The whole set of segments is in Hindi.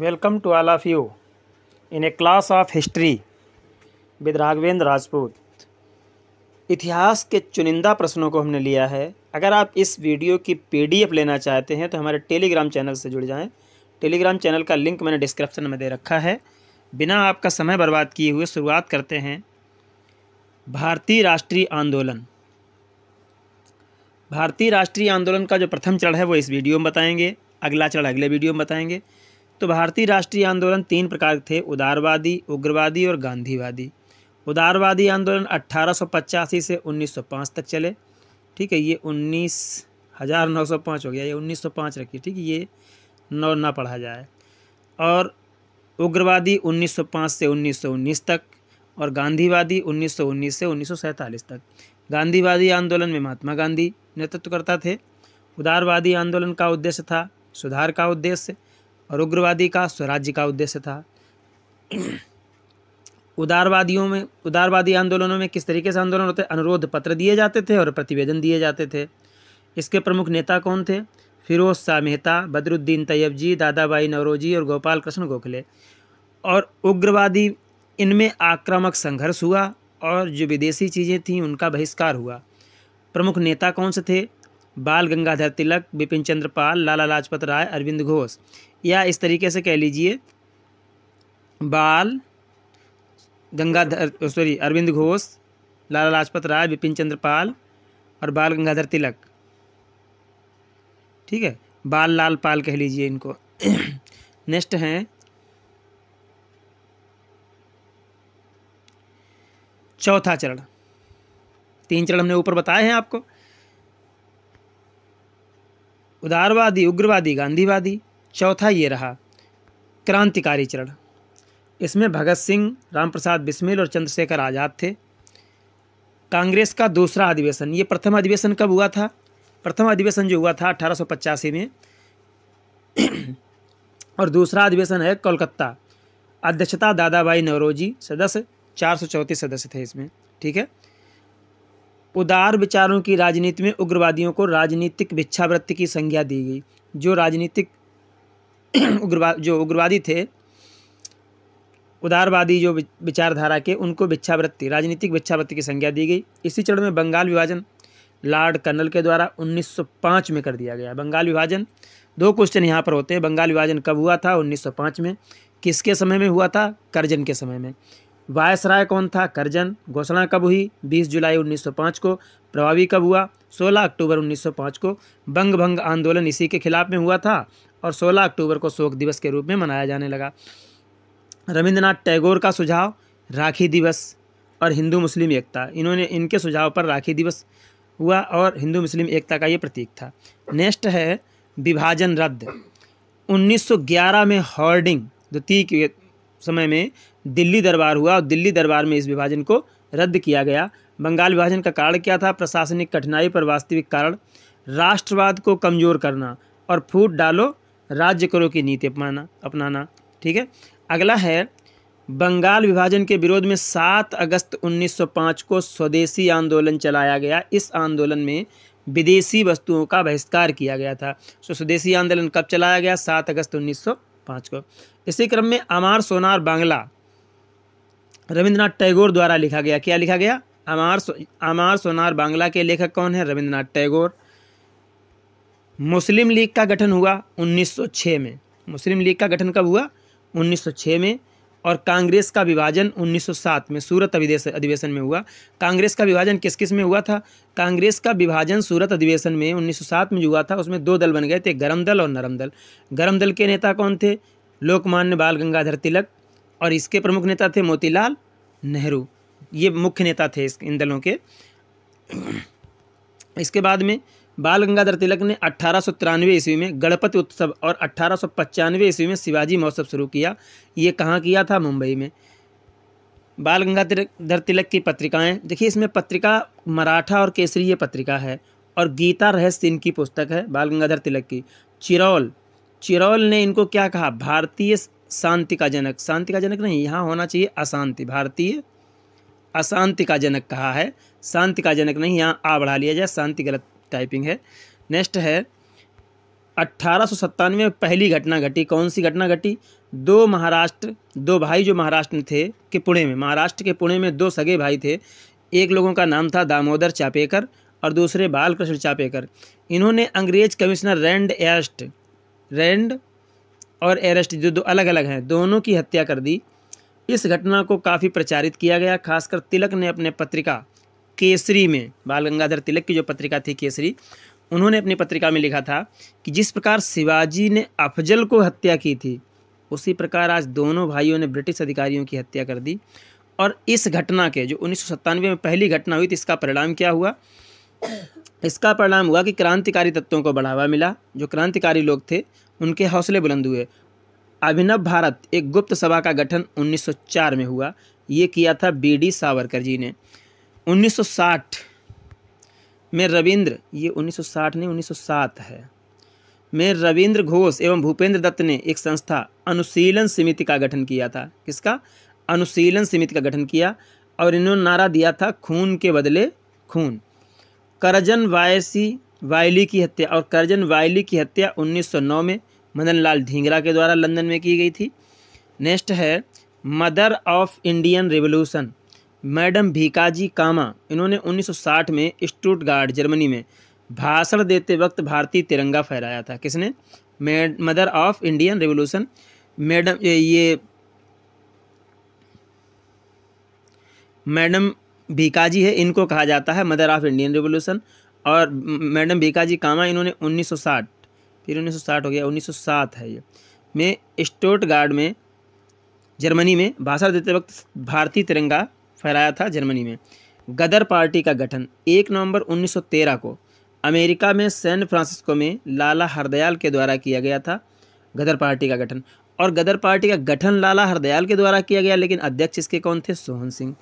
welcome to all of you in a class of history with Raghavendra Rajput इतिहास के चुनिंदा प्रश्नों को हमने लिया है अगर आप इस वीडियो की पीडीएफ लेना चाहते हैं तो हमारे टेलीग्राम चैनल से जुड़ जाएं टेलीग्राम चैनल का लिंक मैंने डिस्क्रिप्शन में दे रखा है बिना आपका समय बर्बाद किए हुए शुरुआत करते हैं भारतीय राष्ट्रीय आंदोलन भारतीय राष्ट्रीय आंदोलन का जो प्रथम चरण है वो इस वीडियो में बताएंगे अगला चरण अगले वीडियो में बताएंगे तो भारतीय राष्ट्रीय आंदोलन तीन प्रकार थे उदारवादी उग्रवादी और गांधीवादी उदारवादी आंदोलन अट्ठारह से 1905 तक चले ठीक है ये उन्नीस हज़ार नौ सौ पाँच हो गया ये उन्नीस सौ पाँच रखिए ठीक है ये नौ ना पढ़ा जाए और उग्रवादी 1905 से 1919 तक और गांधीवादी 1919 से 1947 तक गांधीवादी आंदोलन में महात्मा गांधी नेतृत्व करता थे उदारवादी आंदोलन का उद्देश्य था सुधार का उद्देश्य और उग्रवादी का स्वराज्य का उद्देश्य था उदारवादियों में उदारवादी आंदोलनों में किस तरीके से आंदोलन होते अनुरोध पत्र दिए जाते थे और प्रतिवेदन दिए जाते थे इसके प्रमुख नेता कौन थे फिरोज शाह मेहता बदरुद्दीन तैयब जी दादाबाई नवरोजी और गोपाल कृष्ण गोखले और उग्रवादी इनमें आक्रामक संघर्ष हुआ और जो विदेशी चीज़ें थीं उनका बहिष्कार हुआ प्रमुख नेता कौन से थे बाल गंगाधर तिलक बिपिन चंद्र पाल लाला लाजपत राय अरविंद घोष या इस तरीके से कह लीजिए बाल गंगाधर सॉरी अरविंद घोष लाला लाजपत राय बिपिन चंद्र पाल और बाल गंगाधर तिलक ठीक है बाल लाल पाल कह लीजिए इनको नेक्स्ट हैं चौथा चरण तीन चरण हमने ऊपर बताए हैं आपको उदारवादी उग्रवादी गांधीवादी चौथा ये रहा क्रांतिकारी चरण इसमें भगत सिंह रामप्रसाद बिस्मिल और चंद्रशेखर आज़ाद थे कांग्रेस का दूसरा अधिवेशन ये प्रथम अधिवेशन कब हुआ था प्रथम अधिवेशन जो हुआ था अठारह में और दूसरा अधिवेशन है कोलकाता अध्यक्षता दादाभाई नवरोजी सदस्य चार सौ चौंतीस सदस्य थे इसमें ठीक है उदार विचारों की राजनीति में उग्रवादियों को राजनीतिक भिक्षावृत्ति की संज्ञा दी गई जो राजनीतिक उग्रवाद जो उग्रवादी थे उदारवादी जो विचारधारा के उनको भिक्षावृत्ति राजनीतिक भिक्षावृत्ति की संज्ञा दी गई इसी चरण में बंगाल विभाजन लॉर्ड कर्नल के द्वारा 1905 में कर दिया गया बंगाल विभाजन दो क्वेश्चन यहाँ पर होते हैं बंगाल विभाजन कब हुआ था 1905 में किसके समय में हुआ था करजन के समय में वायसराय कौन था करजन घोषणा कब हुई 20 जुलाई 1905 को प्रभावी कब हुआ 16 अक्टूबर 1905 को बंग भंग आंदोलन इसी के खिलाफ में हुआ था और 16 अक्टूबर को शोक दिवस के रूप में मनाया जाने लगा रविंद्रनाथ टैगोर का सुझाव राखी दिवस और हिंदू मुस्लिम एकता इन्होंने इनके सुझाव पर राखी दिवस हुआ और हिंदू मुस्लिम एकता का ये प्रतीक था नेक्स्ट है विभाजन रद्द 1911 में हॉर्डिंग द्वितीय के समय में दिल्ली दरबार हुआ और दिल्ली दरबार में इस विभाजन को रद्द किया गया बंगाल विभाजन का कारण क्या था प्रशासनिक कठिनाई पर वास्तविक कारण राष्ट्रवाद को कमज़ोर करना और फूट डालो राज्य करो की नीति अपनाना अपनाना ठीक है अगला है बंगाल विभाजन के विरोध में 7 अगस्त 1905 को स्वदेशी आंदोलन चलाया गया इस आंदोलन में विदेशी वस्तुओं का बहिष्कार किया गया था सो स्वदेशी आंदोलन कब चलाया गया 7 अगस्त 1905 को इसी क्रम में अमार सोनार बांग्ला रविंद्रनाथ टैगोर द्वारा लिखा गया क्या लिखा गया अमार सो, अमार सोनार बांग्ला के लेखक कौन है रविंद्रनाथ टैगोर मुस्लिम लीग का गठन हुआ 1906 में मुस्लिम लीग का गठन कब हुआ 1906 में और कांग्रेस का विभाजन 1907 में सूरत अधिवेशन में हुआ कांग्रेस का विभाजन किस किस में हुआ था कांग्रेस का विभाजन सूरत अधिवेशन में 1907 में जो हुआ था उसमें दो दल बन गए थे गर्म दल और नरम दल गर्म दल के नेता कौन थे लोकमान्य बाल गंगाधर तिलक और इसके प्रमुख नेता थे मोतीलाल नेहरू ये मुख्य नेता थे इस इन दलों के इसके बाद में बाल गंगाधर तिलक ने अट्ठारह ईस्वी में गणपति उत्सव और अट्ठारह ईस्वी में शिवाजी महोत्सव शुरू किया ये कहाँ किया था मुंबई में बाल गंगाधर तिलक की पत्रिकाएं देखिए इसमें पत्रिका मराठा और केसरीय पत्रिका है और गीता रहस्य इनकी पुस्तक है बाल गंगाधर तिलक की चिरौल चिरौल ने इनको क्या कहा भारतीय शांति का जनक शांति का जनक नहीं यहाँ होना चाहिए अशांति भारतीय अशांति का जनक कहा है शांति का जनक नहीं यहाँ आ बढ़ा लिया जाए शांति गलत टाइपिंग है नेक्स्ट है अट्ठारह में पहली घटना घटी कौन सी घटना घटी दो महाराष्ट्र दो भाई जो महाराष्ट्र में थे के पुणे में महाराष्ट्र के पुणे में दो सगे भाई थे एक लोगों का नाम था दामोदर चापेकर और दूसरे बालकृष्ण चापेकर इन्होंने अंग्रेज कमिश्नर रैंड एस्ट रैंड और एरेस्ट जो दो अलग अलग हैं दोनों की हत्या कर दी इस घटना को काफ़ी प्रचारित किया गया खासकर तिलक ने अपने पत्रिका केसरी में बाल गंगाधर तिलक की जो पत्रिका थी केसरी उन्होंने अपनी पत्रिका में लिखा था कि जिस प्रकार शिवाजी ने अफजल को हत्या की थी उसी प्रकार आज दोनों भाइयों ने ब्रिटिश अधिकारियों की हत्या कर दी और इस घटना के जो उन्नीस में पहली घटना हुई थी इसका परिणाम क्या हुआ इसका परिणाम हुआ कि क्रांतिकारी तत्वों को बढ़ावा मिला जो क्रांतिकारी लोग थे उनके हौसले बुलंद हुए अभिनव भारत एक गुप्त सभा का गठन 1904 में हुआ ये किया था बी डी सावरकर जी ने 1960 में रविंद्र ये 1960 नहीं 1907 है में रविंद्र घोष एवं भूपेंद्र दत्त ने एक संस्था अनुशीलन समिति का गठन किया था किसका अनुशीलन समिति का गठन किया और इन्होंने नारा दिया था खून के बदले खून करजन वायसी वायली की हत्या और करजन वायली की हत्या 1909 में मदन लाल ढींगरा के द्वारा लंदन में की गई थी नेक्स्ट है mother of Indian revolution madam Bhikaji Cama इन्होंने 1960 में स्टूटगार्ड जर्मनी में भाषण देते वक्त भारतीय तिरंगा फहराया था किसने mother of Indian revolution madam ये मैडम भीकाजी है इनको कहा जाता है मदर ऑफ इंडियन रिवोल्यूशन और मैडम बीका जी कामा इन्होंने 1960 फिर 1960 हो गया 1907 है ये में स्टोटगार्ड में जर्मनी में भाषण देते वक्त भारतीय तिरंगा फहराया था जर्मनी में गदर पार्टी का गठन एक नवंबर 1913 को अमेरिका में सैन फ्रांसिस्को में लाला हरदयाल के द्वारा किया गया था गदर पार्टी का गठन और गदर पार्टी का गठन लाला हरदयाल के द्वारा किया गया लेकिन अध्यक्ष इसके कौन थे सोहन सिंह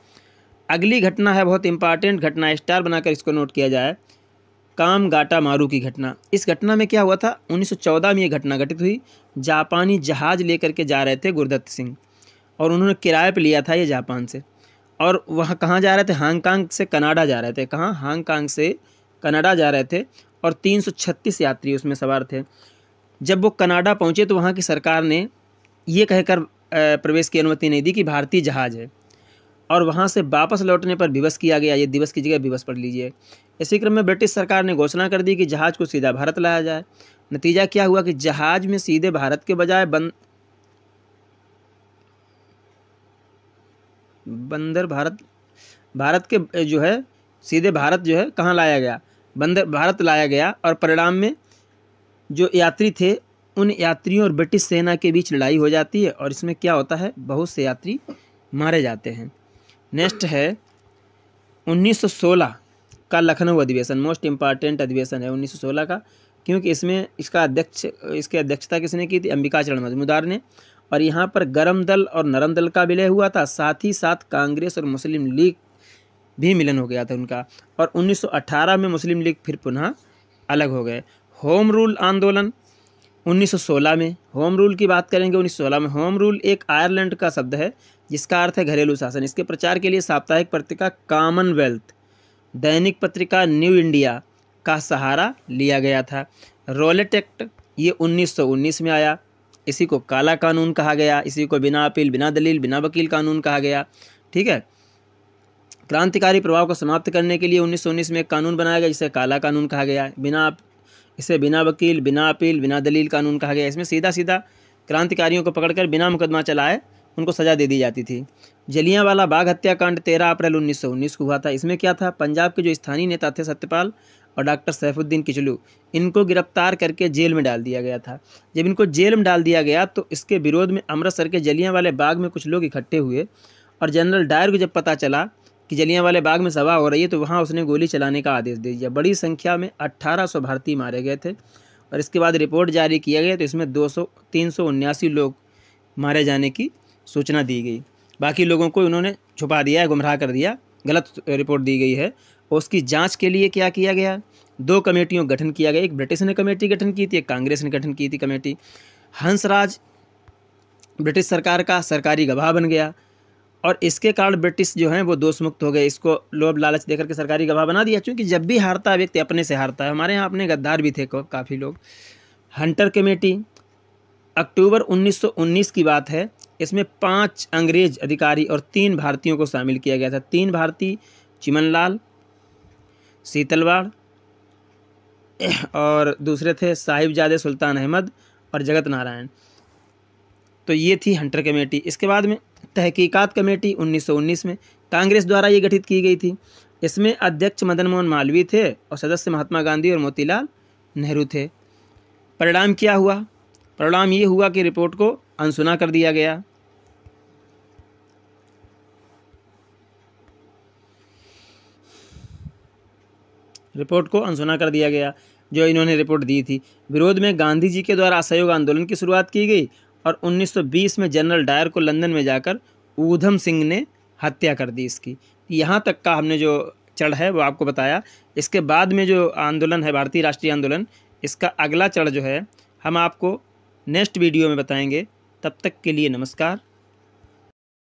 अगली घटना है बहुत इंपॉर्टेंट घटना स्टार बनाकर इसको नोट किया जाए काम गाटा मारू की घटना इस घटना में क्या हुआ था 1914 में ये घटना घटित हुई जापानी जहाज़ लेकर के जा रहे थे गुरदत्त सिंह और उन्होंने किराए पर लिया था ये जापान से और वहाँ कहाँ जा रहे थे हांगकांग से कनाडा जा रहे थे कहाँ हांगकांग से कनाडा जा रहे थे और 336 यात्री उसमें सवार थे जब वो कनाडा पहुँचे तो वहाँ की सरकार ने ये कहकर प्रवेश की अनुमति नहीं दी कि भारतीय जहाज़ है और वहाँ से वापस लौटने पर विवश किया गया ये दिवस की जगह विवश पढ़ लीजिए इसी क्रम में ब्रिटिश सरकार ने घोषणा कर दी कि जहाज़ को सीधा भारत लाया जाए नतीजा क्या हुआ कि जहाज़ में सीधे भारत के बजाय बंद बंदर भारत भारत के जो है सीधे भारत जो है कहाँ लाया गया बंदर भारत लाया गया और परिणाम में जो यात्री थे उन यात्रियों और ब्रिटिश सेना के बीच लड़ाई हो जाती है और इसमें क्या होता है बहुत से यात्री मारे जाते हैं नेक्स्ट है 1916 का लखनऊ अधिवेशन मोस्ट इम्पॉर्टेंट अधिवेशन है 1916 का क्योंकि इसमें इसका अध्यक्ष इसकी अध्यक्षता किसने की थी अंबिका चरण मजमूदार ने और यहाँ पर गर्म दल और नरम दल का विलय हुआ था साथ ही साथ कांग्रेस और मुस्लिम लीग भी मिलन हो गया था उनका और 1918 में मुस्लिम लीग फिर पुनः अलग हो गए होम रूल आंदोलन 1916 में होम रूल की बात करेंगे 1916 में होम रूल एक आयरलैंड का शब्द है जिसका अर्थ है घरेलू शासन इसके प्रचार के लिए साप्ताहिक पत्रिका कॉमनवेल्थ दैनिक पत्रिका न्यू इंडिया का सहारा लिया गया था रोलेट एक्ट ये 1919 में आया इसी को काला कानून कहा गया इसी को बिना अपील बिना दलील बिना वकील कानून कहा गया ठीक है क्रांतिकारी प्रभाव को समाप्त करने के लिए 1919 में एक कानून बनाया गया जिसे काला कानून कहा गया बिना इसे बिना वकील बिना अपील बिना दलील कानून कहा गया इसमें सीधा सीधा क्रांतिकारियों को पकड़कर बिना मुकदमा चलाए उनको सज़ा दे दी जाती थी जलियांवाला बाघ हत्याकांड तेरह अप्रैल उन्नीस सौ उन्नीस को हुआ था इसमें क्या था पंजाब के जो स्थानीय नेता थे सत्यपाल और डॉक्टर सैफुद्दीन किचलू इनको गिरफ्तार करके जेल में डाल दिया गया था जब इनको जेल में डाल दिया गया तो इसके विरोध में अमृतसर के जलियांवाले बाग में कुछ लोग इकट्ठे हुए और जनरल डायर को जब पता चला कि जलियांवाले बाग में सभा हो रही है तो वहाँ उसने गोली चलाने का आदेश दे दिया बड़ी संख्या में अट्ठारह सौ भारतीय मारे गए थे और इसके बाद रिपोर्ट जारी किया गया तो इसमें दो सौ तीन सौ उन्यासी लोग मारे जाने की सूचना दी गई बाकी लोगों को उन्होंने छुपा दिया है गुमराह कर दिया गलत रिपोर्ट दी गई है उसकी जांच के लिए क्या किया गया दो कमेटियों गठन किया गया एक ब्रिटिश ने कमेटी गठन की थी एक कांग्रेस ने गठन की थी कमेटी हंसराज ब्रिटिश सरकार का सरकारी गवाह बन गया और इसके कारण ब्रिटिश जो हैं वो दोष मुक्त हो गए इसको लोभ लालच देकर के सरकारी गवाह बना दिया क्योंकि जब भी हारता व्यक्ति अपने से हारता है हमारे यहाँ अपने गद्दार भी थे काफ़ी लोग हंटर कमेटी अक्टूबर 1919 की बात है इसमें पांच अंग्रेज अधिकारी और तीन भारतीयों को शामिल किया गया था तीन भारतीय चिमनलाल शीतलवाड़ और दूसरे थे साहिबजादे सुल्तान अहमद और जगत नारायण तो ये थी हंटर कमेटी इसके बाद में तहकीकात कमेटी 1919 में कांग्रेस द्वारा ये गठित की गई थी इसमें अध्यक्ष मदन मोहन मालवीय थे और सदस्य महात्मा गांधी और मोतीलाल नेहरू थे परिणाम क्या हुआ परिणाम ये हुआ कि रिपोर्ट को अनसुना कर दिया गया रिपोर्ट को अनसुना कर दिया गया जो इन्होंने रिपोर्ट दी थी विरोध में गांधी जी के द्वारा असहयोग आंदोलन की शुरुआत की गई और 1920 में जनरल डायर को लंदन में जाकर ऊधम सिंह ने हत्या कर दी इसकी यहाँ तक का हमने जो चढ़ है वो आपको बताया इसके बाद में जो आंदोलन है भारतीय राष्ट्रीय आंदोलन इसका अगला चढ़ जो है हम आपको नेक्स्ट वीडियो में बताएंगे तब तक के लिए नमस्कार